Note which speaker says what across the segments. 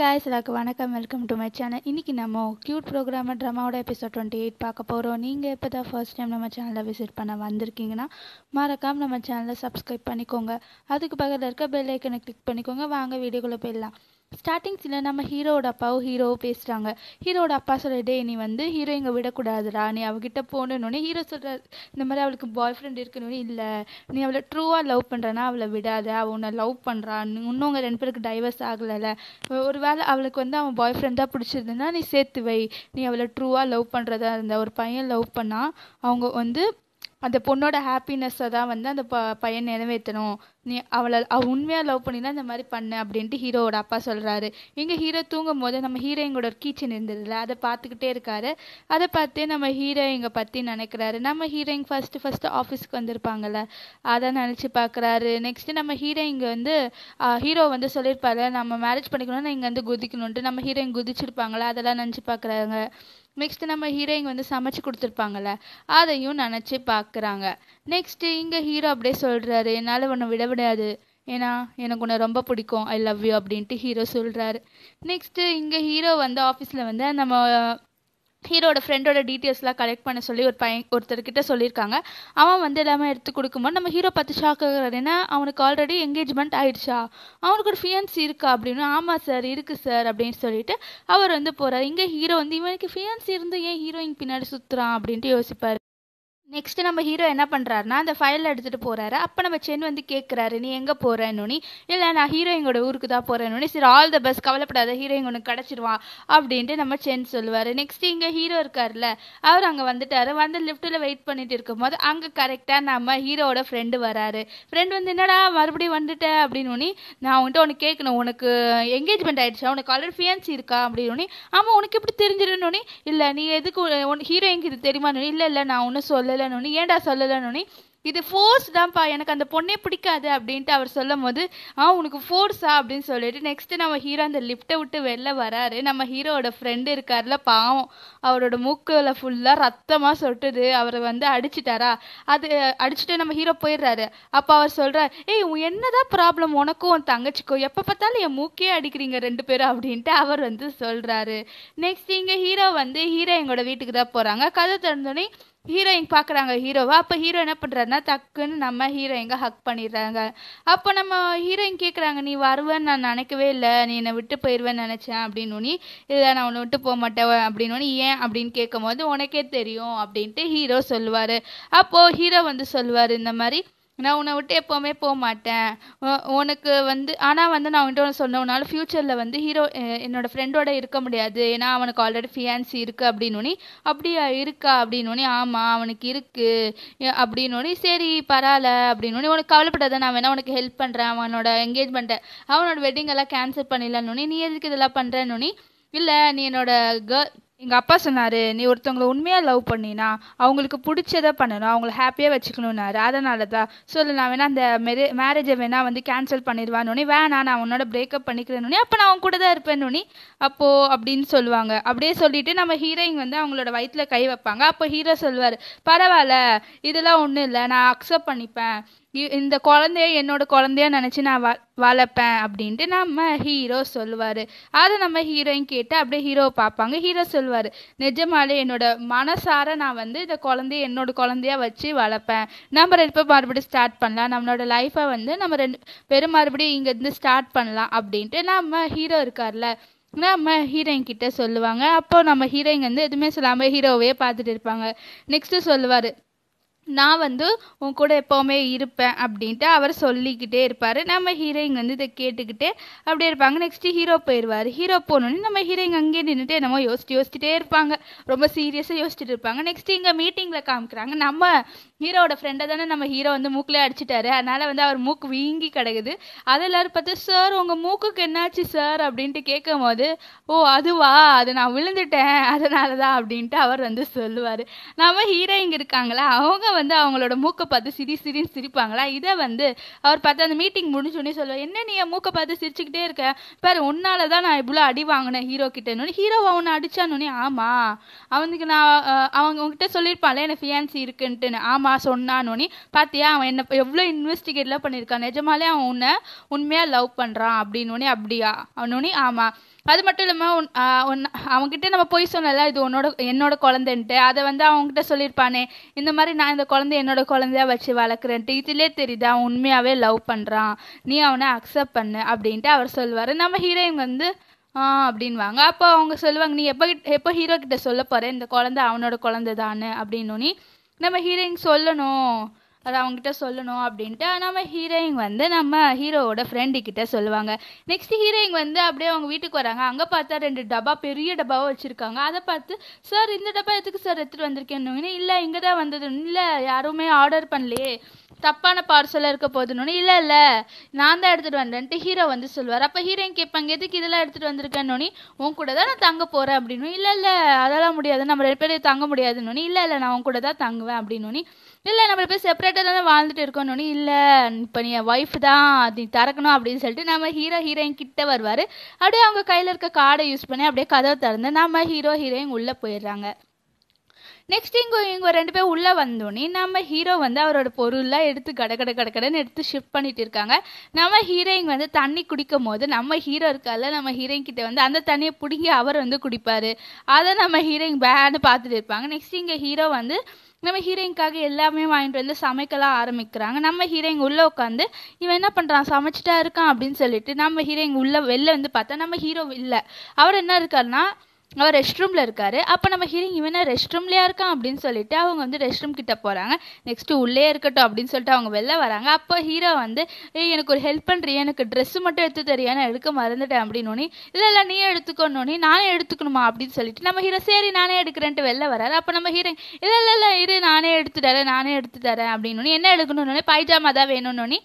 Speaker 1: guys எல்லாருக்கும் வணக்கம் welcome to my channel இன்றைக்கி நம்ம க்யூட் ப்ரோக்ராமர் ட்ராமாவோட எபிசோட் டுவெண்ட்டி எயிட் பார்க்க போகிறோம் நீங்கள் எப்போ தான் ஃபர்ஸ்ட் டைம் நம்ம சேனலை விசிட் பண்ண வந்திருக்கீங்கன்னா மறக்காமல் நம்ம சேனலை சப்ஸ்கிரைப் பண்ணிக்கோங்க அதுக்கு பக்கத்தில் இருக்க பெல் ஐக்கனை கிளிக் பண்ணிக்கோங்க வாங்க வீடியோக்குள்ளே போயிடலாம் ஸ்டார்டிங்ஸில் நம்ம ஹீரோவோட அப்பாவும் ஹீரோவும் பேசுகிறாங்க ஹீரோட அப்பா சொல்லிட்டே நீ வந்து ஹீரோ இங்கே விடக்கூடாதுடா நீ அவகிட்ட போகணுன்னொடனே ஹீரோ சொல்கிற இந்த மாதிரி அவளுக்கு பாய் ஃப்ரெண்ட் இருக்கணும்னு இல்லை நீ அவளை ட்ரூவாக லவ் பண்ணுறனா அவளை விடாத அவள் உன்னை லவ் பண்ணுறான் இன்னும் உங்கள் ரெண்டு பேருக்கு டைவர்ஸ் ஆகலைல்ல ஒரு வேளை அவளுக்கு வந்து அவன் பாய் ஃப்ரெண்டாக பிடிச்சிருந்தனா நீ சேர்த்து வை நீ அவளை ட்ரூவாக லவ் பண்ணுறதா இருந்தால் ஒரு பையன் லவ் பண்ணால் அவங்க வந்து அந்த பொண்ணோட ஹாப்பினஸ்ஸை தான் வந்து அந்த ப பையன் நிறைவேற்றணும் நீ அவளை அவள் உண்மையாக லவ் பண்ணி தான் இந்த மாதிரி பண்ணு அப்படின்ட்டு ஹீரோவோட அப்பா சொல்கிறாரு இங்கே ஹீரோ தூங்கும் போது நம்ம ஹீரோயிங்கோட ஒரு கீச்சன் இருந்ததில்ல அதை பார்த்துக்கிட்டே இருக்காரு அதை பார்த்தே நம்ம ஹீரோயிங்கை பற்றி நினைக்கிறாரு நம்ம ஹீரோயின் ஃபஸ்ட்டு ஃபஸ்ட்டு ஆஃபீஸ்க்கு வந்திருப்பாங்கள்ல அதை நினச்சி பார்க்குறாரு நெக்ஸ்ட்டு நம்ம ஹீரோயிங்க வந்து ஹீரோ வந்து சொல்லியிருப்பாரு நம்ம மேரேஜ் பண்ணிக்கணும்னா இங்கே வந்து குதிக்கணுன்ட்டு நம்ம ஹீரோயின் குதிச்சிருப்பாங்களா அதெல்லாம் நினச்சி பார்க்குறாங்க நெக்ஸ்ட் நம்ம ஹீரோயின் வந்து சமைச்சு கொடுத்துருப்பாங்கல்ல அதையும் நினச்சி பார்க்குறாங்க நெக்ஸ்ட் இங்கே ஹீரோ அப்படியே சொல்கிறாரு என்னால் ஒன்று விட முடியாது ஏன்னா எனக்கு உன்னை ரொம்ப பிடிக்கும் ஐ லவ் யூ அப்படின்ட்டு ஹீரோ சொல்கிறாரு நெக்ஸ்ட்டு இங்கே ஹீரோ வந்து ஆஃபீஸில் வந்து நம்ம ஹீரோட ஃப்ரெண்டோட டீட்டெயில்ஸ்லாம் கலெக்ட் பண்ண சொல்லி ஒரு பையன் ஒருத்தர்கிட்ட சொல்லியிருக்காங்க அவன் வந்து எல்லாமே எடுத்து கொடுக்கும்போது நம்ம ஹீரோ பார்த்து ஷாக் ஆகுறாரு ஏன்னா அவனுக்கு ஆல்ரெடி என்கேஜ்மெண்ட் ஆயிடுச்சா அவனுக்கு ஒரு ஃபியன்ஸ் இருக்கா அப்படின்னு ஆமாம் சார் இருக்குது சார் அப்படின்னு சொல்லிட்டு அவர் வந்து போகிறார் இங்கே ஹீரோ வந்து இவனுக்கு ஃபியன்ஸ் இருந்து ஏன் ஹீரோயின் பின்னாடி சுற்றுறான் அப்படின்ட்டு யோசிப்பார் நெக்ஸ்ட்டு நம்ம ஹீரோ என்ன பண்ணுறாருனா அந்த ஃபைலை எடுத்துகிட்டு போகிறாரு அப்போ நம்ம சென் வந்து கேட்குறாரு நீ எங்கே போகிறேன்னு இல்லை நான் ஹீரோயினோட ஊருக்கு தான் போகிறேன்னு சரி ஆல் த பெஸ்ட் கவலைப்படாத ஹீரோயின் ஒன்று கிடச்சிருவான் அப்படின்ட்டு நம்ம சென் சொல்லுவார் நெக்ஸ்ட்டு இங்கே ஹீரோ இருக்கார்ல அவர் அங்கே வந்துட்டார் வந்து லிஃப்ட்டில் வெயிட் பண்ணிட்டு இருக்கும்போது அங்கே கரெக்டாக நம்ம ஹீரோவோட ஃப்ரெண்டு வராரு ஃப்ரெண்டு வந்து என்னடா மறுபடியும் வந்துட்டேன் அப்படின்னு நான் உன்கிட்ட ஒன்று கேட்கணும் உனக்கு என்கேஜ்மெண்ட் ஆகிடுச்சா உனக்கு ஆல்ரெடி ஃபியான்சி இருக்கா அப்படின்னு ஆமாம் உனக்கு எப்படி தெரிஞ்சிடணுன்னு இல்லை நீ எதுக்கு ஹீரோயினுக்கு இது தெரியுமா இல்லை இல்லை நான் ஒன்றும் சொல்லலை சொல்லணும்னு ஏன்டா சொல்லலனு இது ஃபோர்ஸ் தான்ப்பா எனக்கு அந்த பொண்ணே பிடிக்காது அப்படின்ட்டு அவர் சொல்லும் போது ஆ உனக்கு ஃபோர்ஸா அப்படின்னு சொல்லிட்டு நெக்ஸ்ட் நம்ம ஹீரோ அந்த லிஃப்ட்டை விட்டு வெளில வராரு நம்ம ஹீரோவோட ஃப்ரெண்டு இருக்காருல பாவம் அவரோட மூக்கில் ஃபுல்லாக ரத்தமாக சொட்டுது அவரை வந்து அடிச்சிட்டாரா அது அடிச்சுட்டு நம்ம ஹீரோ போயிடுறாரு அப்போ அவர் சொல்கிறார் ஏய் என்னதான் ப்ராப்ளம் உனக்கும் உன் தங்கச்சிக்கும் எப்போ பார்த்தாலும் என் மூக்கே அடிக்கிறீங்க ரெண்டு பேரும் அப்படின்ட்டு அவர் வந்து சொல்கிறாரு நெக்ஸ்ட் இங்கே ஹீரோ வந்து ஹீரோ எங்களோட வீட்டுக்கு தான் போகிறாங்க கதை திறந்தோடனே ஹீரோயின் பார்க்குறாங்க ஹீரோவை அப்போ ஹீரோ என்ன பண்ணுறாருனா டக்குன்னு நம்ம ஹீரோயிங்க ஹக் பண்ணிடுறாங்க அப்போ நம்ம ஹீரோயின் கேட்குறாங்க நீ வருவேன்னு நான் நினைக்கவே இல்லை நீ என்னை விட்டு போயிடுவேன்னு நினச்சேன் அப்படின்னு இல்லை நான் உன்னை விட்டு போக மாட்டேன் அப்படின்னு ஏன் அப்படின்னு கேட்கும் போது உனக்கே தெரியும் அப்படின்ட்டு ஹீரோ சொல்லுவார் அப்போது ஹீரோ வந்து சொல்லுவார் இந்த மாதிரி நான் உன்னை விட்டு எப்போவுமே போக மாட்டேன் உனக்கு வந்து ஆனால் வந்து நான் உன்கிட்ட ஒன்று சொன்னோம்னால ஃப்யூச்சரில் வந்து ஹீரோ என்னோட ஃப்ரெண்டோட இருக்க முடியாது ஏன்னா அவனுக்கு ஆல்ரெடி ஃபியான்சி இருக்குது ஒன்னி அப்படியா இருக்கா அப்படின்னு ஒன்னி ஆமாம் அவனுக்கு இருக்குது அப்படின்னு சரி பரவாயில்ல அப்படின்னோடனே உனக்கு கவலைப்படாத நான் வேணா உனக்கு ஹெல்ப் பண்ணுறேன் அவனோட என்கேஜ்மெண்ட்டை அவனோட வெட்டிங் எல்லாம் கேன்சல் பண்ணிடலான்னு நீ எதுக்கு இதெல்லாம் பண்ணுறேன்னொடனே இல்லை நீ என்னோட கேர்ள் எங்கள் அப்பா சொன்னார் நீ ஒருத்தவங்களை உண்மையாக லவ் பண்ணினா அவங்களுக்கு பிடிச்சதை பண்ணணும் அவங்கள ஹாப்பியாக வச்சுக்கணுன்னாரு அதனால தான் சொல்லு நான் வேணால் அந்த மெரே மேரேஜை வேணால் வந்து கேன்சல் பண்ணிடுவான்னு வேணா நான் உன்னோட பிரேக்கப் பண்ணிக்கிறேன்னு அப்போ நான் அவங்க கூட தான் இருப்பேன்னு அப்போது அப்படின்னு சொல்லுவாங்க அப்படியே சொல்லிட்டு நம்ம ஹீரோயின் வந்து அவங்களோட வயிற்றுல கை வைப்பாங்க அப்போ ஹீரோ சொல்லுவார் பரவாயில்ல இதெல்லாம் ஒன்றும் இல்லை நான் அக்செப்ட் பண்ணிப்பேன் இந்த குழந்தைய என்னோட குழந்தைய நினச்சி நான் வ வளர்ப்பேன் அப்படின்ட்டு நம்ம ஹீரோ சொல்லுவார் அதை நம்ம ஹீரோயின் கேட்டு அப்படியே ஹீரோவை பார்ப்பாங்க ஹீரோ சொல்லுவார் நிஜமாலே என்னோட மனசார நான் வந்து இந்த குழந்தைய என்னோட குழந்தையா வச்சு வளர்ப்பேன் நம்ம ரெண்டு பேர் மறுபடியும் ஸ்டார்ட் பண்ணலாம் நம்மளோட லைஃப்பை வந்து நம்ம ரெண்டு பேரும் மறுபடியும் இங்கேருந்து ஸ்டார்ட் பண்ணலாம் அப்படின்ட்டு நம்ம ஹீரோ இருக்கார்ல நம்ம ஹீரோயின் கிட்ட சொல்லுவாங்க அப்போ நம்ம ஹீரோயின் வந்து எதுவுமே சொல்லாமல் ஹீரோவே பார்த்துட்டு இருப்பாங்க நெக்ஸ்ட்டு சொல்லுவார் நான் வந்து உன் கூட எப்போவுமே இருப்பேன் அப்படின்ட்டு அவர் சொல்லிக்கிட்டே இருப்பார் நம்ம ஹீரோயின் வந்து இதை கேட்டுக்கிட்டே அப்படியே இருப்பாங்க நெக்ஸ்ட்டு ஹீரோ போயிடுவார் ஹீரோ போனோடனே நம்ம ஹீரோயின் அங்கேயே நின்றுட்டு என்னமோ யோசிச்சு யோசிச்சுட்டே இருப்பாங்க ரொம்ப சீரியஸாக யோசிச்சுட்டு இருப்பாங்க நெக்ஸ்ட்டு இங்கே மீட்டிங்கில் காமிக்கிறாங்க நம்ம ஹீரோட ஃப்ரெண்டை தானே நம்ம ஹீரோ வந்து மூக்கிலே அடிச்சிட்டாரு அதனால் வந்து அவர் மூக்கு வீங்கி கிடக்குது அது எல்லோரும் பார்த்து சார் உங்கள் மூக்குக்கு என்னாச்சு சார் அப்படின்ட்டு கேட்கும் போது ஓ அதுவா அது நான் விழுந்துட்டேன் அதனால தான் அப்படின்ட்டு அவர் வந்து சொல்லுவார் நம்ம ஹீரோயிங் இருக்காங்களா அவங்க வந்து அவங்களோட மூக்கை பார்த்து சிரி சிரின்னு சிரிப்பாங்களா இதை வந்து அவர் பார்த்து அந்த மீட்டிங் முடிஞ்சோடனே சொல்லுவார் என்ன நீ என் மூக்கை பார்த்து சிரிச்சுக்கிட்டே இருக்க பார் உன்னால தான் நான் இவ்வளோ அடி வாங்கினேன் ஹீரோ கிட்டனோடனே ஹீரோ அவனை அடிச்சானே ஆமா அவனுக்கு நான் அவங்க உங்ககிட்ட சொல்லியிருப்பான்ல எனக்கு ஃபியான்சி இருக்குன்ட்டுன்னு ஆமா சொன்னானோடனே பார்த்தியா அவன் என்ன எவ்வளோ இன்வெஸ்டிகேட்லாம் பண்ணியிருக்கான் நிஜமாலே அவன் உன்னை உண்மையாக லவ் பண்ணுறான் அப்படின்னு அப்படியா அவனோடனே ஆமாம் அது மட்டும் இல்லாமல் ஒன் அவங்ககிட்ட நம்ம போய் சொன்னல இது உன்னோட என்னோட குழந்தைன்ட்டு அதை வந்து அவங்ககிட்ட சொல்லியிருப்பானே இந்த மாதிரி நான் இந்த குழந்தை என்னோட குழந்தையா வச்சு வளர்க்குறேன்ட்டு இதுலேயே தெரியுது அவன் உண்மையாகவே லவ் பண்ணுறான் நீ அவனை அக்செப்ட் பண்ணு அப்படின்ட்டு அவர் சொல்லுவார் நம்ம ஹீரோயின் வந்து ஆ அப்படின்வாங்க அப்போ அவங்க சொல்லுவாங்க நீ எப்போ எப்போ ஹீரோ கிட்ட சொல்ல போகிற இந்த குழந்தை அவனோட குழந்தை தானே அப்படின்னோனி நம்ம ஹீரோயின் சொல்லணும் அதை அவங்ககிட்ட சொல்லணும் அப்படின்ட்டு நம்ம ஹீரோயின் வந்து நம்ம ஹீரோவோட ஃப்ரெண்டு கிட்ட சொல்லுவாங்க நெக்ஸ்ட் ஹீரோயின் வந்து அப்படியே அவங்க வீட்டுக்கு வராங்க அங்கே பார்த்தா ரெண்டு டப்பா பெரிய டப்பாவை வச்சுருக்காங்க அதை பார்த்து சார் இந்த டப்பா எதுக்கு சார் எடுத்துகிட்டு வந்திருக்கேன்னு இல்லை இங்கே தான் வந்தது இல்லை யாருமே ஆர்டர் பண்ணலையே தப்பான பார்சலாக இருக்க போதுன்னு இல்லை இல்லை நான் தான் எடுத்துகிட்டு வந்தேன்ட்டு ஹீரோ வந்து சொல்லுவார் அப்போ ஹீரோயின் கேட்பாங்க எதுக்கு இதெல்லாம் எடுத்துகிட்டு வந்திருக்கேன்னு உன் கூட தான் நான் தங்க போகிறேன் அப்படின்னு இல்லை இல்லை அதெல்லாம் முடியாது நம்ம ரெண்டு பேரும் தங்க முடியாதுன்னு இல்லை இல்லை நான் உன் கூட தான் தங்குவேன் அப்படின்னு இல்லை நம்ம பேர் செப்பரேட் செப்பரேட்டாக தானே வாழ்ந்துட்டு இருக்கணும்னு இல்லை இப்போ நீ ஒய்ஃப் தான் நீ திறக்கணும் அப்படின்னு சொல்லிட்டு நம்ம ஹீரோ ஹீரோயின் கிட்ட வருவார் அப்படியே அவங்க கையில் இருக்க கார்டை யூஸ் பண்ணி அப்படியே கதவை திறந்து நம்ம ஹீரோ ஹீரோயின் உள்ளே போயிடுறாங்க நெக்ஸ்ட் இங்கே இவங்க ரெண்டு பேர் உள்ளே வந்தோன்னே நம்ம ஹீரோ வந்து அவரோட பொருள்லாம் எடுத்து கட கட கடன்னு எடுத்து ஷிஃப்ட் பண்ணிட்டு இருக்காங்க நம்ம ஹீரோயின் வந்து தண்ணி குடிக்கும் போது நம்ம ஹீரோ இருக்கால நம்ம ஹீரோயின் கிட்ட வந்து அந்த தண்ணியை பிடிங்கி அவர் வந்து குடிப்பார் அதை நம்ம ஹீரோயின் பேன்னு பார்த்துட்டு இருப்பாங்க நெக்ஸ்ட் இங்கே ஹீரோ வந்து நம்ம ஹீரோயின்காக எல்லாமே வாங்கிட்டு வந்து சமைக்கலாம் ஆரம்பிக்கிறாங்க நம்ம ஹீரோயின் உள்ளே உட்காந்து இவன் என்ன பண்ணுறான் சமைச்சிட்டா இருக்கான் அப்படின்னு சொல்லிட்டு நம்ம ஹீரோயின் உள்ள வெளில வந்து பார்த்தா நம்ம ஹீரோ இல்லை அவர் என்ன இருக்காருன்னா அவர் ரெஸ்ட் ரூமில் இருக்கார் அப்போ நம்ம ஹீரிங் இவனை ரெஸ்ட் ரூம்லேயே இருக்கான் அப்படின்னு சொல்லிட்டு அவங்க வந்து ரெஸ்ட் ரூம் கிட்ட போகிறாங்க நெக்ஸ்ட்டு உள்ளே இருக்கட்டும் அப்படின்னு சொல்லிட்டு அவங்க வெளில வராங்க அப்போ ஹீரோ வந்து ஏய் எனக்கு ஒரு ஹெல்ப் பண்ணுறியே எனக்கு ட்ரெஸ்ஸு மட்டும் எடுத்து தெரியா நான் எடுக்க மறந்துட்டேன் அப்படின்னு இல்லை இல்லை நீ எடுத்துக்கணும்னு நானே எடுத்துக்கணுமா அப்படின்னு சொல்லிட்டு நம்ம ஹீரோ சரி நானே எடுக்கிறேன்ட்டு வெளில வராரு அப்போ நம்ம ஹீரோ இல்லை இல்லை இல்லை இரு நானே எடுத்து தரேன் நானே எடுத்து தரேன் அப்படின்னோனே என்ன எடுக்கணுன்னே பைஜாமா தான் வேணும்னோனே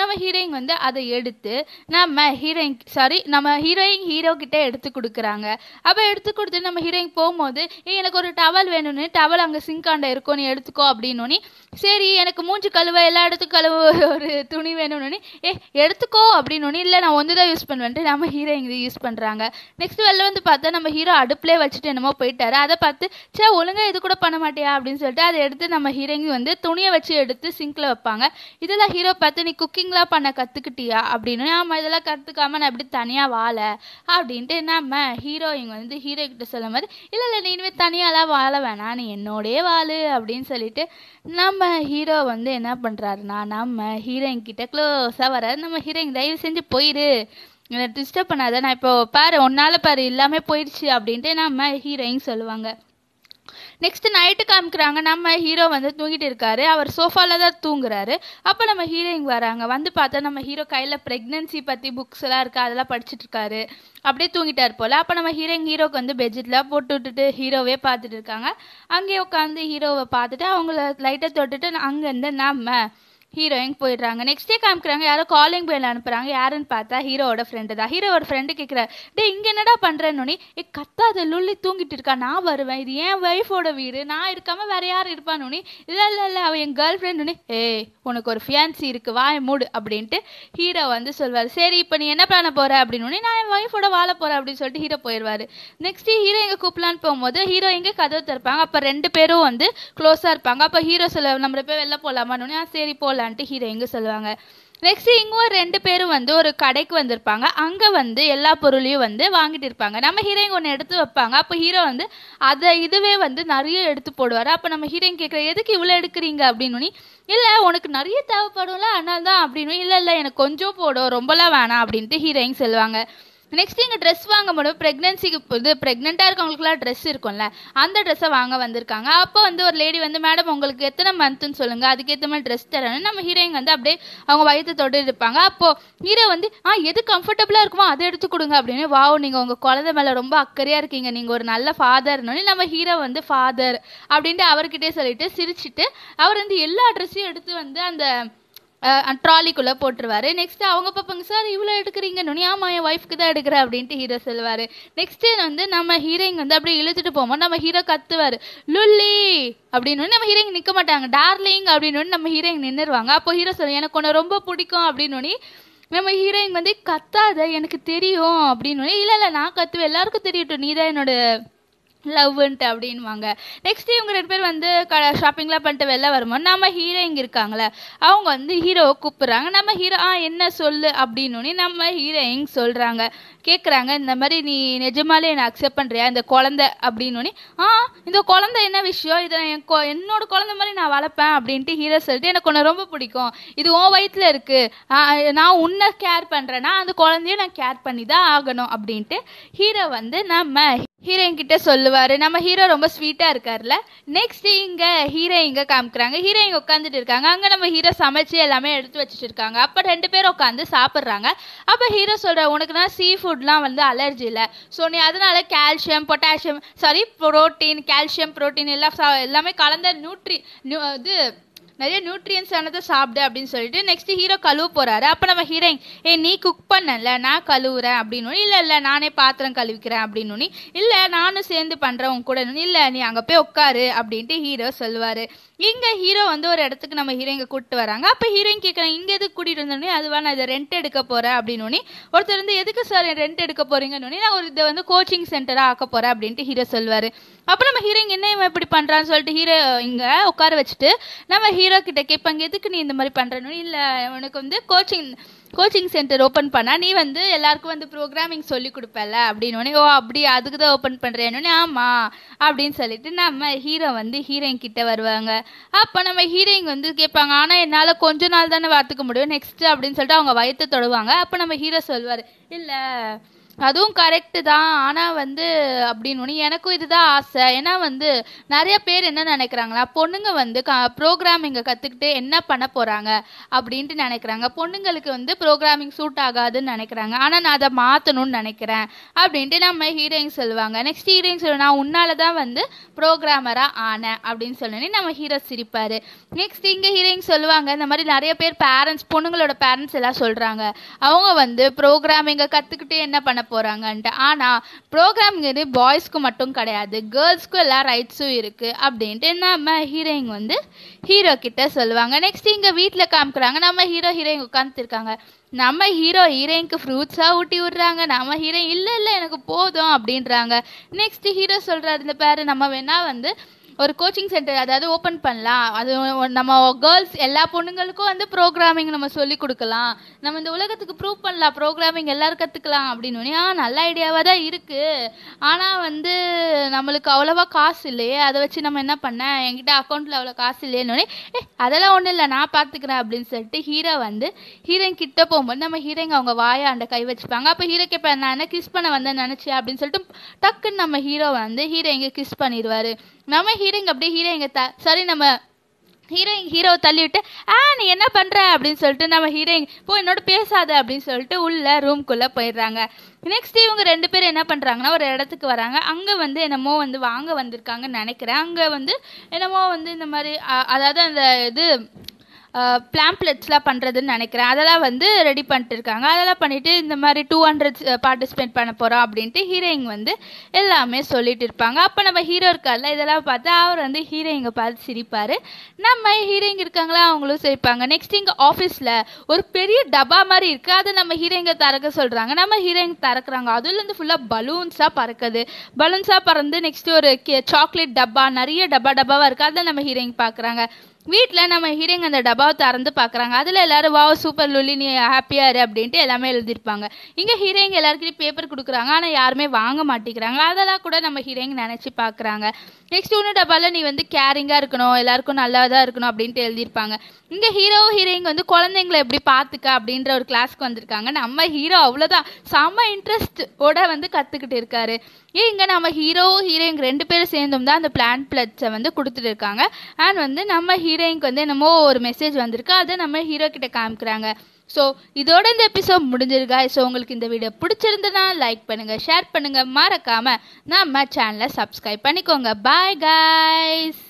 Speaker 1: நம்ம ஹீரோயின் வந்து அதை எடுத்து நம்ம ஹீரோயின் சாரி நம்ம ஹீரோயின் ஹீரோ கிட்டே எடுத்து கொடுக்குறாங்க அப்போ எடுத்து கொடுத்து நம்ம ஹீரோயின் போகும்போது எனக்கு ஒரு டவல் வேணும்னு டவல் அங்கே சிங்காண்ட இருக்கும் நீ எடுத்துக்கோ அப்படின்னோனே சரி எனக்கு மூஞ்சி கழுவ எல்லா இடத்துக்கும் கழுவ ஒரு துணி வேணும்னு ஏ எடுத்துக்கோ அப்படின்னு இல்லை நான் ஒன்று தான் யூஸ் பண்ணுவேன்ட்டு நம்ம ஹீரோயின் யூஸ் பண்ணுறாங்க நெக்ஸ்ட் வெளில வந்து பார்த்தா நம்ம ஹீரோ அடுப்புலேயே வச்சுட்டு என்னமோ போயிட்டாரு அதை பார்த்து சே ஒழுங்காக இது கூட பண்ண மாட்டியா அப்படின்னு சொல்லிட்டு அதை எடுத்து நம்ம ஹீரோயின் வந்து துணியை வச்சு எடுத்து சிங்கில் வைப்பாங்க இதெல்லாம் ஹீரோ பார்த்து நீ குக்கிங் நீங்களாக பண்ண கற்றுக்கிட்டியா அப்படின்னு நாம இதெல்லாம் கற்றுக்காம நான் இப்படி தனியாக வாழ அப்படின்ட்டு நம்ம ஹீரோயின் வந்து ஹீரோ கிட்ட சொல்லும் போது இல்லை இல்லை நீ தனியாலாம் வாழ வேணாம் நீ என்னோடய வாழு அப்படின்னு சொல்லிட்டு நம்ம ஹீரோ வந்து என்ன பண்ணுறாருன்னா நம்ம ஹீரோயின் கிட்ட க்ளோஸாக வர நம்ம ஹீரோயின் தயவு செஞ்சு போயிடு டிஸ்டர்ப் பண்ணாத நான் இப்போ பாரு ஒன்னால பாரு எல்லாமே போயிடுச்சு அப்படின்ட்டு நம்ம ஹீரோயின் சொல்லுவாங்க நெக்ஸ்ட் நைட்டு காமிக்கிறாங்க நம்ம ஹீரோ வந்து தூங்கிட்டு இருக்காரு அவர் சோஃபால தான் தூங்குறாரு அப்போ நம்ம ஹீரோயிங் வராங்க வந்து பார்த்தா நம்ம ஹீரோ கையில் ப்ரெக்னென்சி பற்றி புக்ஸ் எல்லாம் இருக்கா அதெல்லாம் படிச்சுட்டு இருக்காரு அப்படியே தூங்கிட்டார் போல் அப்போ நம்ம ஹீரோயின் ஹீரோக்கு வந்து பெட்ஜெட்ல போட்டு விட்டுட்டு ஹீரோவே பார்த்துட்டு இருக்காங்க அங்கேயே உட்காந்து ஹீரோவை பார்த்துட்டு அவங்கள லைட்டை தொட்டுட்டு அங்கேருந்து நம்ம ஹீரோயின் போயிடுறாங்க நெக்ஸ்ட் டே காமிக்கிறாங்க யாரோ காலிங் பேல் அனுப்புறாங்க யாருன்னு பார்த்தா ஹீரோவோட ஃப்ரெண்டு தான் ஹீரோவோட ஃப்ரெண்டு கேட்குறாரு டே இங்கே என்னடா பண்ணுறேன்னு ஏ கத்தாத லுள்ளி தூங்கிட்டு இருக்கா நான் வருவேன் இது என் ஒய்ஃபோட வீடு நான் இருக்காமல் வேற யார் இருப்பான்னு இல்லை இல்லை இல்லை அவன் என் கேர்ள் ஃப்ரெண்டுன்னு ஏய் உனக்கு ஒரு ஃபியான்சி இருக்கு வாய் மூடு அப்படின்ட்டு ஹீரோ வந்து சொல்வார் சரி இப்போ நீ என்ன பண்ண போற அப்படின்னு நான் என் ஒய்ஃபோட வாழ போறேன் அப்படின்னு சொல்லிட்டு ஹீரோ போயிடுவார் நெக்ஸ்ட் ஹீரோ எங்கே கூப்பிடலான்னு போகும்போது ஹீரோ எங்கே கதவு திறப்பாங்க அப்போ ரெண்டு பேரும் வந்து க்ளோஸாக இருப்பாங்க அப்போ ஹீரோ சொல்ல நம்ம போய் வெளில போகலாமான்னு சரி போகலாம் போகலான்ட்டு ஹீரோயிங்க சொல்லுவாங்க நெக்ஸ்ட் ஒரு ரெண்டு பேரும் வந்து ஒரு கடைக்கு வந்திருப்பாங்க அங்கே வந்து எல்லா பொருளையும் வந்து வாங்கிட்டு இருப்பாங்க நம்ம ஹீரோயின் ஒன்று எடுத்து வைப்பாங்க அப்போ ஹீரோ வந்து அதை இதுவே வந்து நிறைய எடுத்து போடுவார் அப்போ நம்ம ஹீரோயின் கேட்குற எதுக்கு இவ்வளோ எடுக்கிறீங்க அப்படின்னு இல்லை உனக்கு நிறைய தேவைப்படும்ல அதனால தான் அப்படின்னு இல்லை இல்லை எனக்கு கொஞ்சம் போடும் ரொம்பலாம் வேணாம் அப்படின்ட்டு ஹீரோயின் சொல்லுவாங்க நெக்ஸ்ட் இங்கே ட்ரெஸ் வாங்க முடியும் ப்ரெக்னென்சிக்கு இது ப்ரெக்னெண்ட்டாக இருக்கவங்களுக்குலாம் ட்ரெஸ் இருக்கும்ல அந்த ட்ரெஸ்ஸை வாங்க வந்திருக்காங்க அப்போ வந்து ஒரு லேடி வந்து மேடம் உங்களுக்கு எத்தனை மந்த்துன்னு சொல்லுங்கள் அதுக்கேற்ற மாதிரி ட்ரெஸ் தரணும் நம்ம ஹீரோயின் வந்து அப்படியே அவங்க வயத்தை தொட்டு இருப்பாங்க அப்போது ஹீரோ வந்து ஆ எது கம்ஃபர்டபுளாக இருக்குமோ அதை எடுத்து கொடுங்க அப்படின்னு வாவ் நீங்கள் உங்கள் குழந்தை மேலே ரொம்ப அக்கறையாக இருக்கீங்க நீங்கள் ஒரு நல்ல ஃபாதர்னு நம்ம ஹீரோ வந்து ஃபாதர் அப்படின்ட்டு அவர்கிட்டே சொல்லிட்டு சிரிச்சுட்டு அவர் வந்து எல்லா ட்ரெஸ்ஸையும் எடுத்து வந்து அந்த ட்ராலிக்குள்ளே போட்டுருவார் நெக்ஸ்ட்டு அவங்க பார்ப்பாங்க சார் இவ்வளோ எடுக்கிறீங்கன்னு ஆமாம் என் ஒய்ஃப்க்கு தான் எடுக்கிறேன் அப்படின்ட்டு ஹீரோ சொல்லுவார் நெக்ஸ்ட்டு வந்து நம்ம ஹீரோயின் வந்து அப்படியே இழுத்துட்டு போவோம் நம்ம ஹீரோ கத்துவார் லுல்லி அப்படின்னு நம்ம ஹீரோயின் நிற்க மாட்டாங்க டார்லிங் அப்படின்னு நம்ம ஹீரோயின் நின்றுருவாங்க அப்போ ஹீரோ சொல்லு எனக்கு ஒன்று ரொம்ப பிடிக்கும் அப்படின்னு நம்ம ஹீரோயின் வந்து கத்தாத எனக்கு தெரியும் அப்படின்னு இல்லை இல்லை நான் கத்துவேன் எல்லாருக்கும் தெரியட்டும் நீ தான் என்னோட லவ்ன்ட்டு அப்படின்வாங்க நெக்ஸ்ட் இவங்க ரெண்டு பேர் வந்து க ஷாப்பிங்லாம் பண்ணிட்டு வெளில வரும்போது நம்ம ஹீரோ இங்கே இருக்காங்களே அவங்க வந்து ஹீரோவை கூப்பிட்றாங்க நம்ம ஹீரோ ஆ என்ன சொல்லு அப்படின்னு நம்ம ஹீரோயிங் சொல்கிறாங்க கேட்குறாங்க இந்த மாதிரி நீ நிஜமாலே என்ன அக்செப்ட் பண்ணுறியா இந்த குழந்த அப்படின்னு ஆ இந்த குழந்த என்ன விஷயம் இதை என் கொ என்னோட குழந்த மாதிரி நான் வளர்ப்பேன் அப்படின்ட்டு ஹீரோ சொல்லிட்டு எனக்கு ஒன்று ரொம்ப பிடிக்கும் இது உன் வயிற்றில் இருக்குது நான் உன்னை கேர் பண்ணுறேன்னா அந்த குழந்தையும் நான் கேர் பண்ணி தான் ஆகணும் அப்படின்ட்டு ஹீரோ வந்து நம்ம ஹீரோயின் கிட்ட சொல்லுவாரு நம்ம ஹீரோ ரொம்ப ஸ்வீட்டாக இருக்கார்ல நெக்ஸ்ட் இங்கே ஹீரோ இங்கே காமிக்கிறாங்க ஹீரோயின் உட்காந்துட்டு இருக்காங்க அங்கே நம்ம ஹீரோ சமைச்சு எல்லாமே எடுத்து வச்சுட்டு இருக்காங்க அப்ப ரெண்டு பேரும் உட்காந்து சாப்பிட்றாங்க அப்போ ஹீரோ சொல்கிற உனக்கு தான் சீ ஃபுட்லாம் வந்து அலர்ஜி இல்லை ஸோ நீ அதனால calcium potassium sorry protein calcium protein எல்லாம் எல்லாமே கலந்த நியூட்ரி நியூ இது நிறைய நியூட்ரியன்ஸ் ஆனதை சாப்பிடு அப்படின்னு சொல்லிட்டு நெக்ஸ்ட் ஹீரோ கழுவ போறாரு அப்போ நம்ம ஹீரோயின் ஏ நீ குக் பண்ணல நான் கழுவுறேன் அப்படின்னு இல்லை இல்லை நானே பாத்திரம் கழுவிக்கிறேன் அப்படின்னு இல்லை நானும் சேர்ந்து பண்ணுறேன் கூட இல்லை நீ அங்கே போய் உட்காரு அப்படின்ட்டு ஹீரோ சொல்லுவார் இங்கே ஹீரோ வந்து ஒரு இடத்துக்கு நம்ம ஹீரோயிங்க கூப்பிட்டு வராங்க அப்போ ஹீரோயின் கேட்குறேன் இங்கே எதுக்கு கூட்டிகிட்டு வந்தோடனே அதுவா நான் இதை ரெண்ட் எடுக்க போறேன் அப்படின்னு ஒருத்தர் வந்து எதுக்கு சார் ரெண்ட் எடுக்க போகிறீங்கன்னு நான் ஒரு இதை வந்து கோச்சிங் சென்டராக ஆக்க போகிறேன் அப்படின்ட்டு ஹீரோ சொல்லுவார் அப்போ நம்ம ஹீரோயின் என்ன இவன் இப்படி பண்ணுறான்னு சொல்லிட்டு ஹீரோ இங்கே உட்கார வச்சுட்டு நம்ம ஹீரோ கிட்ட கேட்பாங்க எதுக்கு நீ இந்த மாதிரி பண்ணுறன்னு இல்லை உனக்கு வந்து கோச்சிங் கோச்சிங் சென்டர் ஓப்பன் பண்ணால் நீ வந்து எல்லாருக்கும் வந்து ப்ரோக்ராமிங் சொல்லி கொடுப்பல அப்படின்னு ஓ அப்படி அதுக்கு தான் ஓப்பன் பண்ணுறேன் ஆமாம் அப்படின்னு சொல்லிட்டு நம்ம ஹீரோ வந்து ஹீரோயின் கிட்ட வருவாங்க அப்போ நம்ம ஹீரோயின் வந்து கேட்பாங்க ஆனால் என்னால் கொஞ்ச நாள் தானே பார்த்துக்க முடியும் நெக்ஸ்ட்டு அப்படின்னு சொல்லிட்டு அவங்க வயத்தை தொடுவாங்க அப்போ நம்ம ஹீரோ சொல்வார் இல்லை அதுவும் கரெக்டு தான் ஆனால் வந்து அப்படின்னு எனக்கும் இதுதான் ஆசை ஏன்னா வந்து நிறைய பேர் என்ன நினைக்கிறாங்கன்னா பொண்ணுங்க வந்து க ப்ரோக்ராமிங்கை கற்றுக்கிட்டு என்ன பண்ண போகிறாங்க அப்படின்ட்டு நினைக்கிறாங்க பொண்ணுங்களுக்கு வந்து ப்ரோக்ராமிங் சூட் ஆகாதுன்னு நினைக்கிறாங்க ஆனால் நான் அதை மாற்றணும்னு நினைக்கிறேன் அப்படின்ட்டு நம்ம ஹீரோயின் சொல்லுவாங்க நெக்ஸ்ட் ஹீரோயின் சொல்லுவோம் நான் உன்னால தான் வந்து ப்ரோக்ராமராக ஆனேன் அப்படின்னு சொல்லி நம்ம ஹீரோ சிரிப்பார் நெக்ஸ்ட் இங்கே ஹீரோயின் சொல்லுவாங்க இந்த மாதிரி நிறைய பேர் பேரண்ட்ஸ் பொண்ணுங்களோட பேரண்ட்ஸ் எல்லாம் சொல்கிறாங்க அவங்க வந்து ப்ரோக்ராமிங்கை கற்றுக்கிட்டு என்ன பண்ண போகிறாங்கன்ட்டு ஆனால் ப்ரோக்ராம்ங்கிறது பாய்ஸ்க்கு மட்டும் கிடையாது கேர்ள்ஸ்க்கும் எல்லா ரைட்ஸும் இருக்குது அப்படின்ட்டு நம்ம ஹீரோயின் வந்து ஹீரோ கிட்ட சொல்லுவாங்க நெக்ஸ்ட் இங்கே வீட்டில் காமிக்கிறாங்க நம்ம ஹீரோ ஹீரோயின் உட்காந்துருக்காங்க நம்ம ஹீரோ ஹீரோயினுக்கு ஃப்ரூட்ஸாக ஊட்டி விட்றாங்க நம்ம ஹீரோயின் இல்லை இல்லை எனக்கு போதும் அப்படின்றாங்க நெக்ஸ்ட் ஹீரோ சொல்கிறாரு இந்த பேர் நம்ம வேணால் வந்து ஒரு கோச்சிங் சென்டர் அதாவது ஓப்பன் பண்ணலாம் அது நம்ம கேர்ள்ஸ் எல்லா பொண்ணுங்களுக்கும் வந்து ப்ரோக்ராமிங் நம்ம சொல்லி கொடுக்கலாம் நம்ம இந்த உலகத்துக்கு ப்ரூவ் பண்ணலாம் ப்ரோக்ராமிங் எல்லோரும் கற்றுக்கலாம் அப்படின்னு ஆ நல்ல ஐடியாவாக தான் இருக்குது ஆனால் வந்து நம்மளுக்கு அவ்வளோவா காசு இல்லையே அதை வச்சு நம்ம என்ன பண்ணேன் என்கிட்ட அக்கௌண்ட்டில் அவ்வளோ காசு இல்லையேன்னு ஏ அதெல்லாம் ஒன்றும் இல்லை நான் பார்த்துக்கிறேன் அப்படின்னு சொல்லிட்டு ஹீரோ வந்து ஹீரோயின் கிட்ட போகும்போது நம்ம ஹீரோயிங்க அவங்க வாயாண்ட கை வச்சுப்பாங்க அப்போ ஹீரோ கேட்பேன் நான் என்ன கிஸ் பண்ண வந்தேன் நினச்சேன் அப்படின்னு சொல்லிட்டு டக்குன்னு நம்ம ஹீரோ வந்து ஹீரோ எங்கே கிஸ் பண்ணிடுவார் நம்ம ஹீரோ ஹீரோயின் அப்படியே ஹீரோயிங்க த சாரி நம்ம ஹீரோயின் ஹீரோவை தள்ளிவிட்டு ஆ நீ என்ன பண்ணுற அப்படின்னு சொல்லிட்டு நம்ம ஹீரோயின் போ என்னோட பேசாத அப்படின்னு சொல்லிட்டு உள்ளே ரூம்குள்ளே போயிடுறாங்க நெக்ஸ்ட் இவங்க ரெண்டு பேரும் என்ன பண்ணுறாங்கன்னா ஒரு இடத்துக்கு வராங்க அங்கே வந்து என்னமோ வந்து வாங்க வந்திருக்காங்கன்னு நினைக்கிறேன் அங்கே வந்து என்னமோ வந்து இந்த மாதிரி அதாவது அந்த இது பிளாம்ப்ளெட்ஸ்லாம் பண்ணுறதுன்னு நினைக்கிறேன் அதெல்லாம் வந்து ரெடி பண்ணிட்டு இருக்காங்க அதெல்லாம் பண்ணிவிட்டு இந்த மாதிரி டூ ஹண்ட்ரட் பார்ட்டிசிபேட் பண்ண போகிறோம் அப்படின்ட்டு ஹீரோயின் வந்து எல்லாமே சொல்லிட்டு இருப்பாங்க அப்போ நம்ம ஹீரோ இருக்கார்ல இதெல்லாம் பார்த்தா அவர் வந்து ஹீரோயிங்கை பார்த்து சிரிப்பார் நம்ம ஹீரோயிங் இருக்காங்களா அவங்களும் சிரிப்பாங்க நெக்ஸ்ட் இங்கே ஆஃபீஸில் ஒரு பெரிய டப்பா மாதிரி இருக்குது அதை நம்ம ஹீரோயிங்கை திறக்க சொல்கிறாங்க நம்ம ஹீரோயிங் திறக்கிறாங்க அதுலேருந்து ஃபுல்லாக பலூன்ஸாக பறக்குது பலூன்ஸாக பறந்து நெக்ஸ்ட் ஒரு சாக்லேட் டப்பா நிறைய டப்பா டப்பாவாக இருக்குது அதில் நம்ம ஹீரோயிங் பார்க்குறாங்க வீட்டில் நம்ம ஹீரோங்க அந்த டபாவை திறந்து பார்க்குறாங்க அதில் எல்லாரும் வா சூப்பர் லுலி நீ ஹாப்பியாக இரு அப்படின்ட்டு எல்லாமே எழுதியிருப்பாங்க இங்கே ஹீரோயிங்க எல்லாருக்கிட்டையும் பேப்பர் கொடுக்குறாங்க ஆனால் யாருமே வாங்க மாட்டேங்கிறாங்க அதெல்லாம் கூட நம்ம ஹீரோயிங் நினச்சி பார்க்குறாங்க நெக்ஸ்ட் ஒன்று டப்பாவில் நீ வந்து கேரிங்காக இருக்கணும் எல்லாருக்கும் நல்லா தான் இருக்கணும் அப்படின்ட்டு எழுதியிருப்பாங்க இங்கே ஹீரோ ஹீரோயின் வந்து குழந்தைங்களை எப்படி பார்த்துக்க அப்படின்ற ஒரு கிளாஸ்க்கு வந்திருக்காங்க நம்ம ஹீரோ அவ்வளோதான் செம்ம ஓட வந்து கற்றுக்கிட்டு இருக்காரு ஏன் இங்கே நம்ம ஹீரோ ஹீரோயின் ரெண்டு பேரும் சேர்ந்தும் தான் அந்த பிளான் பிளட்ஸை வந்து கொடுத்துட்டு இருக்காங்க அண்ட் வந்து நம்ம ஹீரோயின்க்கு வந்து என்னமோ ஒரு மெசேஜ் வந்திருக்கு அதை நம்ம ஹீரோ கிட்ட காமிக்கிறாங்க ஸோ இதோட இந்த எபிசோட் முடிஞ்சிருக்கா ஸோ உங்களுக்கு இந்த வீடியோ பிடிச்சிருந்ததுன்னா லைக் பண்ணுங்கள் ஷேர் பண்ணுங்கள் மறக்காமல் நம்ம சேனலை சப்ஸ்கிரைப் பண்ணிக்கோங்க பாய் காய்ஸ்